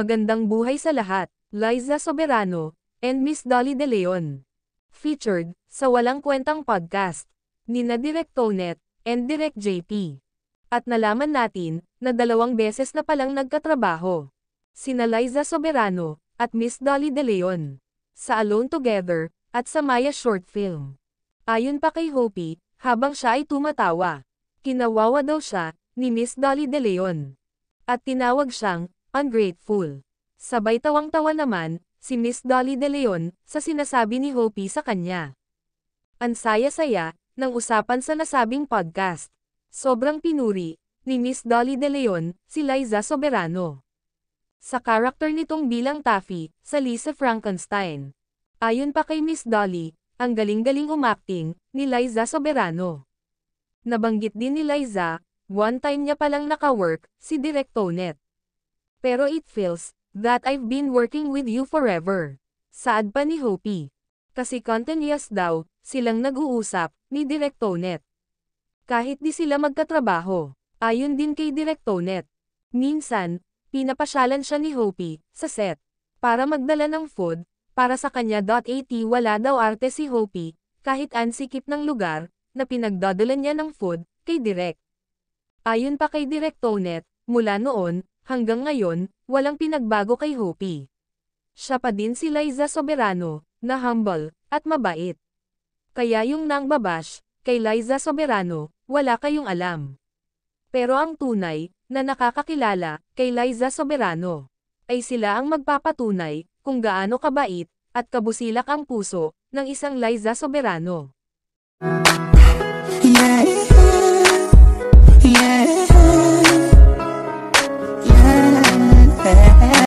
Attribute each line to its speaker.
Speaker 1: Magandang Buhay sa Lahat, Liza Soberano, and Miss Dolly De Leon. Featured, sa Walang Kwentang Podcast, ni na Direct Tonet, and Direct JP. At nalaman natin, na dalawang beses na palang nagkatrabaho. Sina Liza Soberano, at Miss Dolly De Leon. Sa Alone Together, at sa Maya Short Film. Ayon pa kay Hopi, habang siya ay tumatawa. Kinawawa daw siya, ni Miss Dolly De Leon. At tinawag siyang, Ungrateful. Sabay tawang-tawa naman, si Miss Dolly De Leon, sa sinasabi ni Hopi sa kanya. Ang saya-saya, ng usapan sa nasabing podcast. Sobrang pinuri, ni Miss Dolly De Leon, si Liza Soberano. Sa karakter nitong bilang Taffy, sa Lisa Frankenstein. Ayon pa kay Miss Dolly, ang galing-galing umakting, ni Liza Soberano. Nabanggit din ni Liza, one time niya palang naka-work, si Direk Tonet. Pero it feels that I've been working with you forever. Saad pa ni Hopi. Kasi continuous daw, silang nag-uusap, ni Directonet. Kahit di sila magkatrabaho. Ayon din kay Directonet. Minsan, pinapasyalan siya ni Hopi, sa set. Para magdala ng food, para sa kanya. At wala daw arte si Hopi, kahit ansikip ng lugar, na pinagdadalan niya ng food, kay Direct. Ayon pa kay Directonet, mula noon, Hanggang ngayon, walang pinagbago kay Hopi. Siya pa din si Liza Soberano, na humble, at mabait. Kaya yung nang babash, kay Liza Soberano, wala kayong alam. Pero ang tunay, na nakakakilala, kay Liza Soberano, ay sila ang magpapatunay, kung gaano kabait, at kabusilak ang puso, ng isang Liza Soberano.